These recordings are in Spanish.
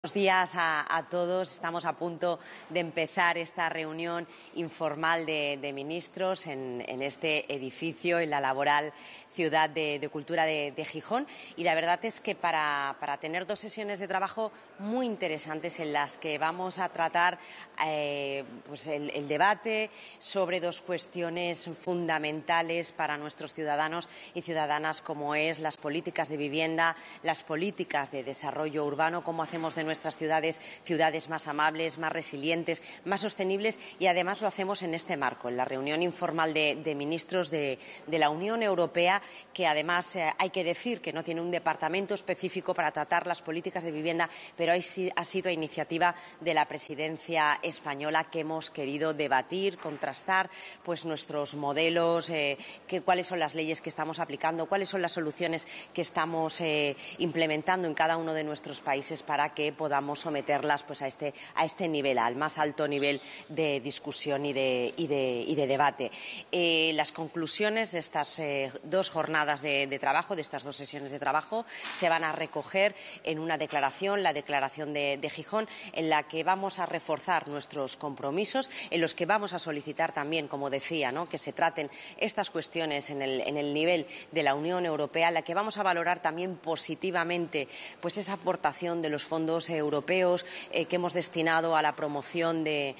Buenos días a, todos. Estamos a punto de empezar esta reunión informal de, ministros en, este edificio, en la laboral ciudad de, cultura de, Gijón. Y la verdad es que para, tener dos sesiones de trabajo muy interesantes en las que vamos a tratar eh, pues el, el, debate sobre dos cuestiones fundamentales para nuestros ciudadanos y ciudadanas, como es las políticas de vivienda, las políticas de desarrollo urbano, cómo hacemos de nuestras ciudades ciudades más amables, más resilientes, más sostenibles y además lo hacemos en este marco, en la reunión informal de, ministros de, la Unión Europea, que además eh, hay que decir que no tiene un departamento específico para tratar las políticas de vivienda, pero ha sido iniciativa de la presidencia española que hemos querido debatir, contrastar pues nuestros modelos, eh, cuáles son las leyes que estamos aplicando, cuáles son las soluciones que estamos eh, implementando en cada uno de nuestros países para que podamos someterlas pues, este, a, este, nivel, al más alto nivel de discusión y de, debate. Eh, las conclusiones de estas eh, dos jornadas de, trabajo, de estas dos sesiones de trabajo, se van a recoger en una declaración, la declaración de, Gijón, en la que vamos a reforzar nuestros compromisos, en los que vamos a solicitar también, como decía, que se traten estas cuestiones en el, nivel de la Unión Europea, en la que vamos a valorar también positivamente pues, esa aportación de los fondos europeos eh, que hemos destinado a la promoción de,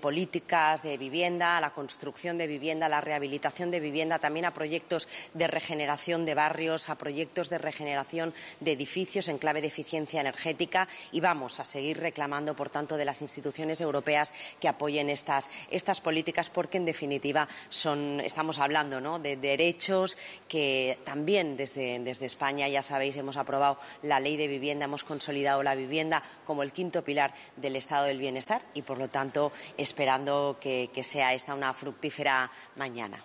políticas de vivienda, a la construcción de vivienda, a la rehabilitación de vivienda, también a proyectos de regeneración de barrios, a proyectos de regeneración de edificios en clave de eficiencia energética y vamos a seguir reclamando, por tanto, de las instituciones europeas que apoyen estas, estas políticas porque, en definitiva, son, estamos hablando de derechos que también desde, desde España, ya sabéis, hemos aprobado la ley de vivienda, hemos consolidado la vivienda como el quinto pilar del estado del bienestar y, por lo tanto, esperando que sea esta una fructífera mañana.